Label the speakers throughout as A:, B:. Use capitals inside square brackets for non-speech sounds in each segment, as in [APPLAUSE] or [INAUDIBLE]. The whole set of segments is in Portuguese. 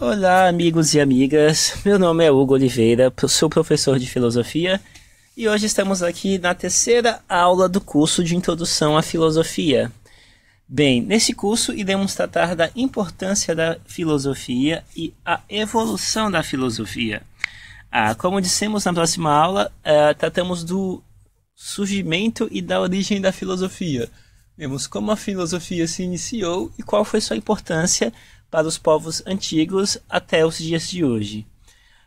A: Olá, amigos e amigas. Meu nome é Hugo Oliveira, sou professor de filosofia e hoje estamos aqui na terceira aula do curso de Introdução à Filosofia. Bem, nesse curso iremos tratar da importância da filosofia e a evolução da filosofia. Ah, como dissemos na próxima aula, eh, tratamos do surgimento e da origem da filosofia. Vemos como a filosofia se iniciou e qual foi sua importância para os povos antigos até os dias de hoje.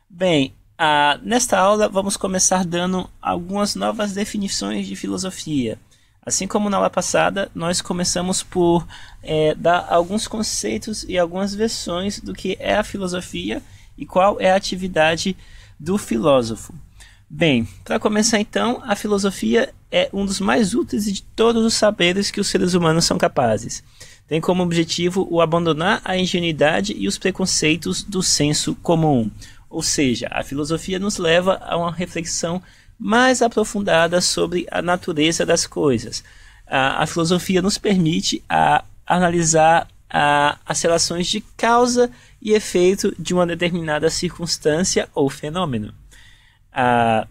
A: Bem, ah, nesta aula vamos começar dando algumas novas definições de filosofia. Assim como na aula passada, nós começamos por é, dar alguns conceitos e algumas versões do que é a filosofia e qual é a atividade do filósofo. Bem, para começar então, a filosofia é um dos mais úteis de todos os saberes que os seres humanos são capazes tem como objetivo o abandonar a ingenuidade e os preconceitos do senso comum. Ou seja, a filosofia nos leva a uma reflexão mais aprofundada sobre a natureza das coisas. A, a filosofia nos permite a, analisar a, as relações de causa e efeito de uma determinada circunstância ou fenômeno. A,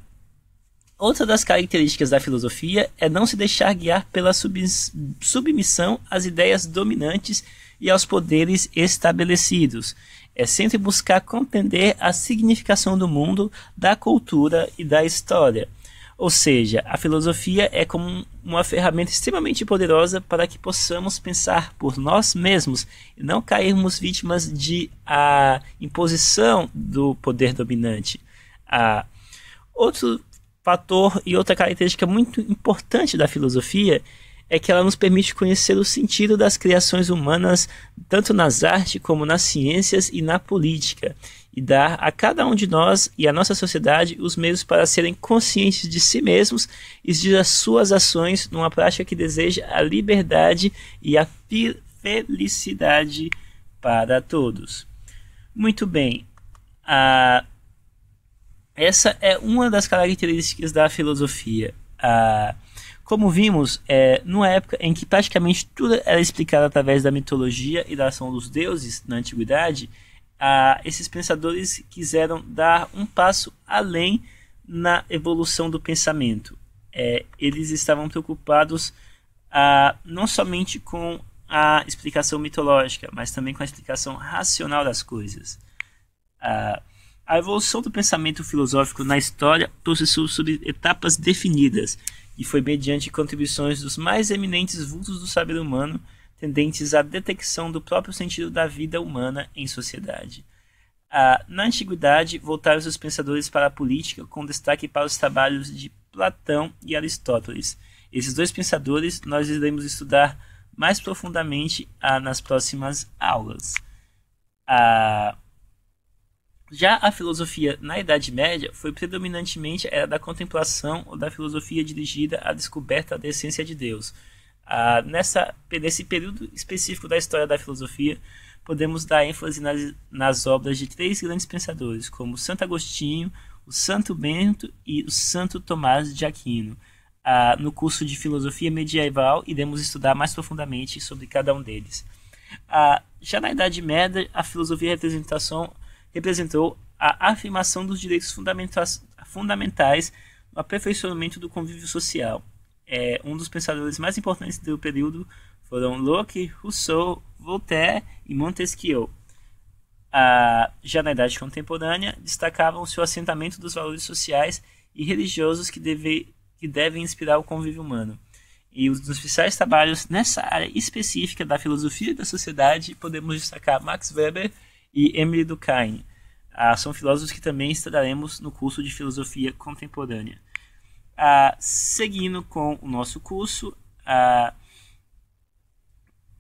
A: Outra das características da filosofia é não se deixar guiar pela submissão às ideias dominantes e aos poderes estabelecidos. É sempre buscar compreender a significação do mundo, da cultura e da história. Ou seja, a filosofia é como uma ferramenta extremamente poderosa para que possamos pensar por nós mesmos e não cairmos vítimas de a imposição do poder dominante. A ah, outro fator e outra característica muito importante da filosofia é que ela nos permite conhecer o sentido das criações humanas, tanto nas artes como nas ciências e na política, e dar a cada um de nós e à nossa sociedade os meios para serem conscientes de si mesmos e de suas ações numa prática que deseja a liberdade e a felicidade para todos. Muito bem, a ah, essa é uma das características da filosofia. Ah, como vimos, é, numa época em que praticamente tudo era explicado através da mitologia e da ação dos deuses na antiguidade, ah, esses pensadores quiseram dar um passo além na evolução do pensamento. É, eles estavam preocupados ah, não somente com a explicação mitológica, mas também com a explicação racional das coisas. Ah, a evolução do pensamento filosófico na história processou sob etapas definidas e foi mediante contribuições dos mais eminentes vultos do saber humano tendentes à detecção do próprio sentido da vida humana em sociedade. Ah, na antiguidade, voltaram seus pensadores para a política, com destaque para os trabalhos de Platão e Aristóteles. Esses dois pensadores nós iremos estudar mais profundamente ah, nas próximas aulas. Ah, já a filosofia na Idade Média foi predominantemente era da contemplação ou da filosofia dirigida à descoberta da essência de Deus. Ah, nessa, nesse período específico da história da filosofia, podemos dar ênfase nas, nas obras de três grandes pensadores, como Santo Agostinho, o Santo Bento e o Santo Tomás de Aquino. Ah, no curso de Filosofia Medieval, iremos estudar mais profundamente sobre cada um deles. Ah, já na Idade Média, a filosofia e a representação representou a afirmação dos direitos fundamentais no aperfeiçoamento do convívio social. É, um dos pensadores mais importantes do período foram Locke, Rousseau, Voltaire e Montesquieu. Ah, já na Idade Contemporânea, destacavam-se o assentamento dos valores sociais e religiosos que, deve, que devem inspirar o convívio humano. E os principais trabalhos nessa área específica da filosofia e da sociedade podemos destacar Max Weber e Emily Durkheim. Ah, são filósofos que também estudaremos no curso de Filosofia Contemporânea. Ah, seguindo com o nosso curso, ah,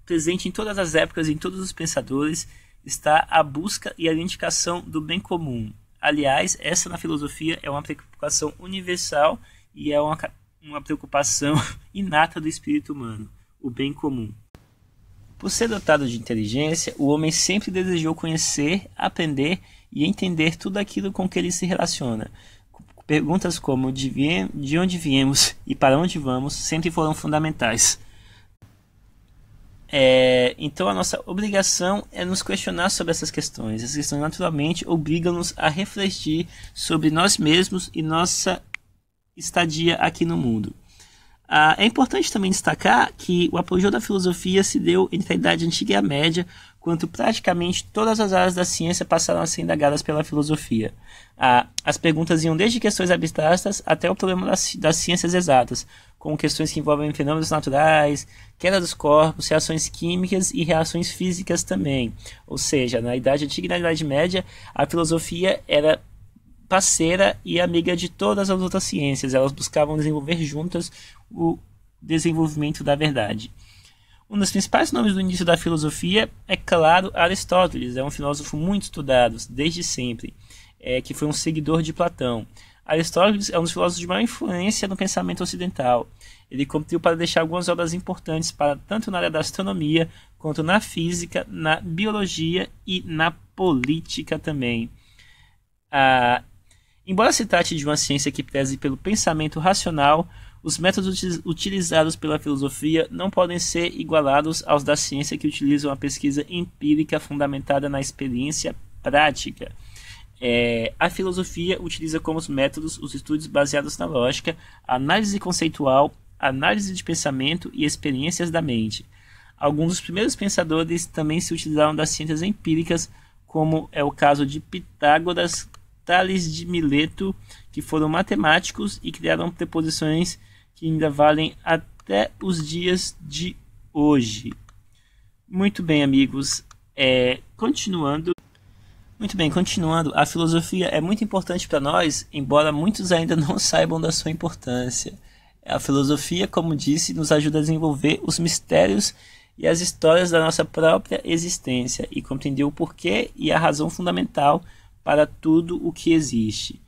A: presente em todas as épocas, em todos os pensadores, está a busca e a identificação do bem comum. Aliás, essa na filosofia é uma preocupação universal e é uma, uma preocupação [LAUGHS] inata do espírito humano, o bem comum. Por ser dotado de inteligência, o homem sempre desejou conhecer, aprender e entender tudo aquilo com que ele se relaciona. Perguntas como de, de onde viemos [LAUGHS] e para onde vamos sempre foram fundamentais. É, então a nossa obrigação é nos questionar sobre essas questões. Essas questões naturalmente obrigam-nos a refletir sobre nós mesmos e nossa estadia aqui no mundo. Ah, é importante também destacar que o apogeu da filosofia se deu entre a Idade Antiga e a Média, quando praticamente todas as áreas da ciência passaram a ser indagadas pela filosofia. Ah, as perguntas iam desde questões abstratas até o problema das, das ciências exatas, como questões que envolvem fenômenos naturais, queda dos corpos, reações químicas e reações físicas também. Ou seja, na Idade Antiga e na Idade Média, a filosofia era parceira e amiga de todas as outras ciências. Elas buscavam desenvolver juntas o desenvolvimento da verdade. Um dos principais nomes do início da filosofia é, claro, Aristóteles. É um filósofo muito estudado desde sempre, é, que foi um seguidor de Platão. Aristóteles é um dos filósofos de maior influência no pensamento ocidental. Ele contribuiu para deixar algumas obras importantes para tanto na área da astronomia quanto na física, na biologia e na política também. Ah, Embora se trate de uma ciência que pese pelo pensamento racional, os métodos utilizados pela filosofia não podem ser igualados aos da ciência que utilizam a pesquisa empírica fundamentada na experiência prática. É, a filosofia utiliza como métodos os estudos baseados na lógica, análise conceitual, análise de pensamento e experiências da mente. Alguns dos primeiros pensadores também se utilizaram das ciências empíricas, como é o caso de Pitágoras, Tales de Mileto, que foram matemáticos e criaram preposições que ainda valem até os dias de hoje. Muito bem, amigos. É, continuando. Muito bem, continuando. A filosofia é muito importante para nós, embora muitos ainda [LAUGHS] não saibam da sua importância. A filosofia, como disse, nos ajuda a desenvolver os mistérios e as histórias da nossa própria existência e compreender o porquê e a razão fundamental para tudo o que existe.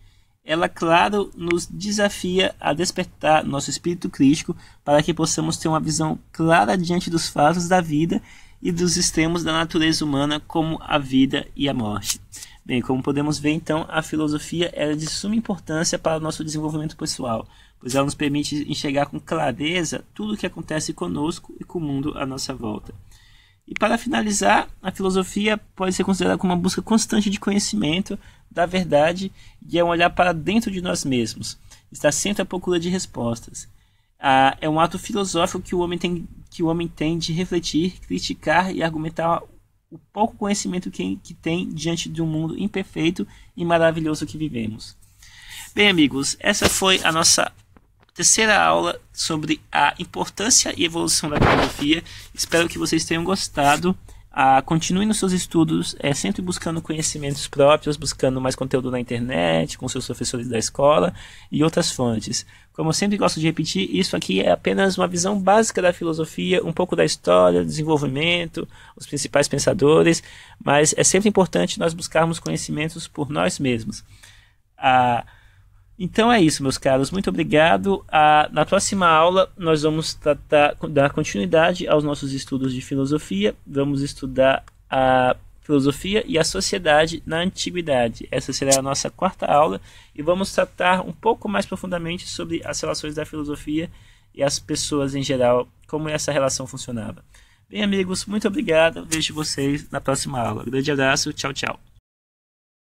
A: Ela, claro, nos desafia a despertar nosso espírito crítico para que possamos ter uma visão clara diante dos fatos da vida e dos extremos da natureza humana, como a vida e a morte. Bem, como podemos ver, então, a filosofia é de suma importância para o nosso desenvolvimento pessoal, pois ela nos permite enxergar com clareza tudo o que acontece conosco e com o mundo à nossa volta. E para finalizar, a filosofia pode ser considerada como uma busca constante de conhecimento da verdade e é um olhar para dentro de nós mesmos. Está sempre à procura de respostas. Ah, é um ato filosófico que o homem tem que o homem tem de refletir, criticar e argumentar o pouco conhecimento que, que tem diante de um mundo imperfeito e maravilhoso que vivemos. Bem, amigos, essa foi a nossa terceira aula sobre a importância e evolução da filosofia. Espero que vocês tenham gostado. Ah, continue nos seus estudos, é, sempre buscando conhecimentos próprios, buscando mais conteúdo na internet, com seus professores da escola e outras fontes. Como eu sempre gosto de repetir, isso aqui é apenas uma visão básica da filosofia, um pouco da história, desenvolvimento, os principais pensadores, mas é sempre importante nós buscarmos conhecimentos por nós mesmos. Ah, então é isso, meus caros. Muito obrigado. Ah, na próxima aula, nós vamos tratar, dar continuidade aos nossos estudos de filosofia. Vamos estudar a filosofia e a sociedade na antiguidade. Essa será a nossa quarta aula e vamos tratar um pouco mais profundamente sobre as relações da filosofia e as pessoas em geral, como essa relação funcionava. Bem, amigos, muito obrigado. Vejo vocês na próxima aula. Grande abraço. Tchau, tchau.